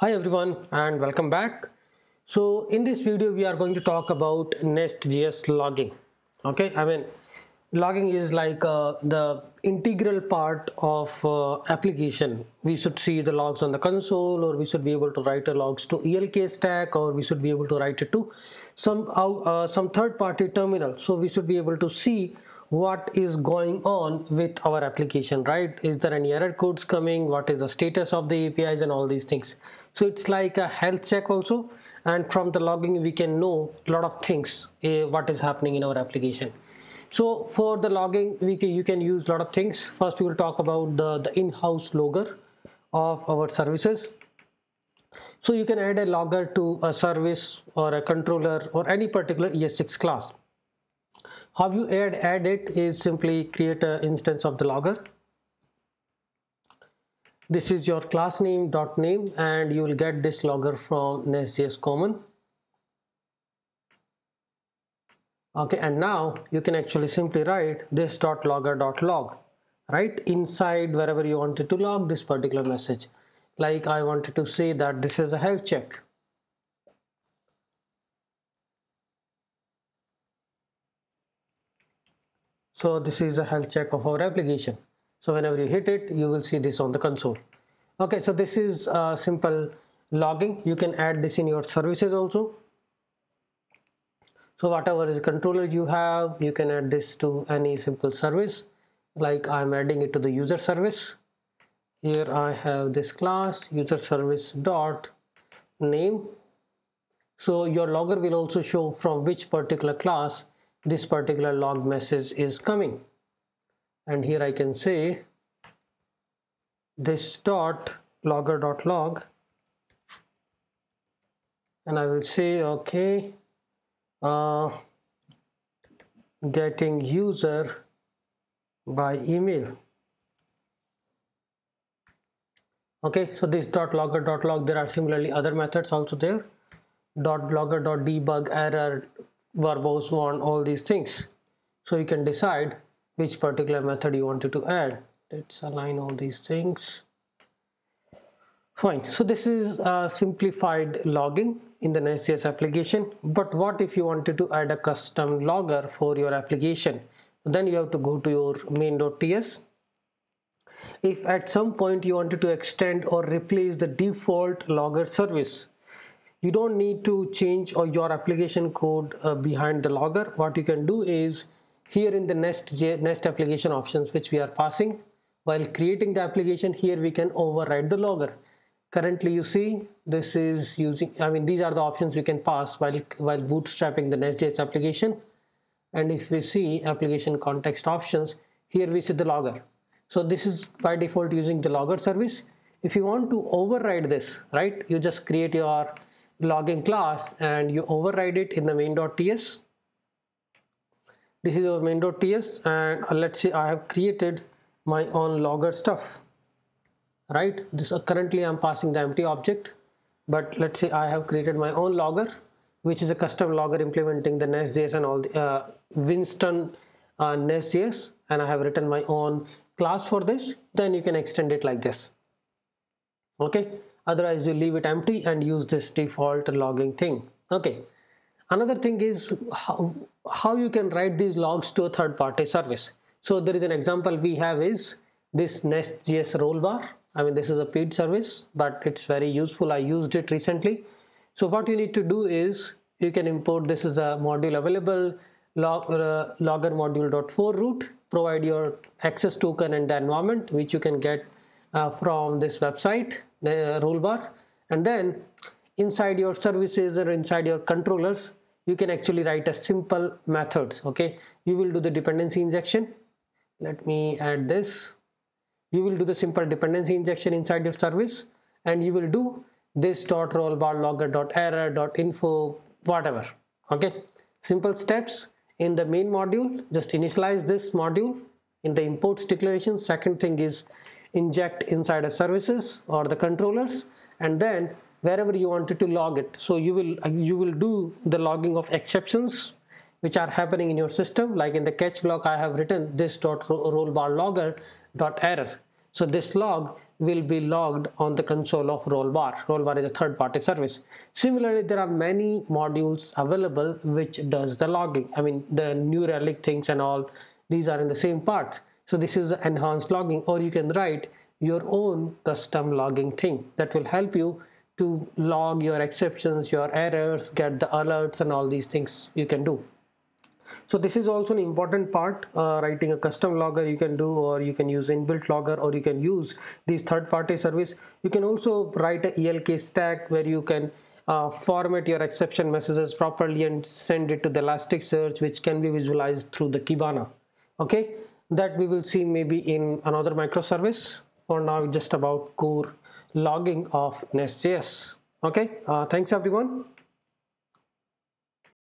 hi everyone and welcome back so in this video we are going to talk about nestjs logging okay i mean logging is like uh, the integral part of uh, application we should see the logs on the console or we should be able to write logs to elk stack or we should be able to write it to some uh, some third party terminal so we should be able to see what is going on with our application right is there any error codes coming what is the status of the apis and all these things so it's like a health check also and from the logging we can know a lot of things uh, what is happening in our application so for the logging we can you can use a lot of things first we will talk about the the in-house logger of our services so you can add a logger to a service or a controller or any particular ES6 class how you add add it is simply create an instance of the logger this is your class name dot name and you will get this logger from nestjs common okay and now you can actually simply write this dot logger dot log right inside wherever you wanted to log this particular message like i wanted to say that this is a health check So this is a health check of our application. So whenever you hit it, you will see this on the console. Okay, so this is a simple logging. You can add this in your services also. So whatever is controller you have, you can add this to any simple service. Like I'm adding it to the user service. Here I have this class user service dot name. So your logger will also show from which particular class this particular log message is coming and here I can say this dot logger dot log and I will say okay uh, getting user by email okay so this dot logger dot log there are similarly other methods also there dot logger dot debug error verbose want all these things so you can decide which particular method you wanted to add let's align all these things fine so this is a uh, simplified logging in the Nest.js application but what if you wanted to add a custom logger for your application then you have to go to your main.ts if at some point you wanted to extend or replace the default logger service you don't need to change or uh, your application code uh, behind the logger what you can do is here in the nest nest application options which we are passing while creating the application here we can override the logger currently you see this is using i mean these are the options you can pass while while bootstrapping the nest.js application and if we see application context options here we see the logger so this is by default using the logger service if you want to override this right you just create your Logging class and you override it in the main.ts this is our main.ts and let's say I have created my own logger stuff right this uh, currently I'm passing the empty object but let's say I have created my own logger which is a custom logger implementing the NestJS and all the uh, Winston uh, NestJS and I have written my own class for this then you can extend it like this okay otherwise you leave it empty and use this default logging thing okay another thing is how, how you can write these logs to a third party service so there is an example we have is this nest.js rollbar i mean this is a paid service but it's very useful i used it recently so what you need to do is you can import this is a module available log, uh, logger module.4 root provide your access token and the environment which you can get uh, from this website the rule bar and then inside your services or inside your controllers you can actually write a simple methods okay you will do the dependency injection let me add this you will do the simple dependency injection inside your service and you will do this dot role bar logger dot error dot info whatever okay simple steps in the main module just initialize this module in the imports declaration second thing is inject inside a services or the controllers and then wherever you wanted to log it. So you will, you will do the logging of exceptions which are happening in your system like in the catch block I have written this dot rollbar logger dot error. So this log will be logged on the console of rollbar. Rollbar is a third party service. Similarly, there are many modules available which does the logging. I mean the New Relic things and all these are in the same part. So this is enhanced logging or you can write your own custom logging thing that will help you to log your exceptions, your errors, get the alerts and all these things you can do. So this is also an important part, uh, writing a custom logger you can do or you can use inbuilt logger or you can use these third-party service. You can also write a ELK stack where you can uh, format your exception messages properly and send it to the Elasticsearch which can be visualized through the Kibana. Okay, that we will see maybe in another microservice for now just about core logging of nest.js okay uh, thanks everyone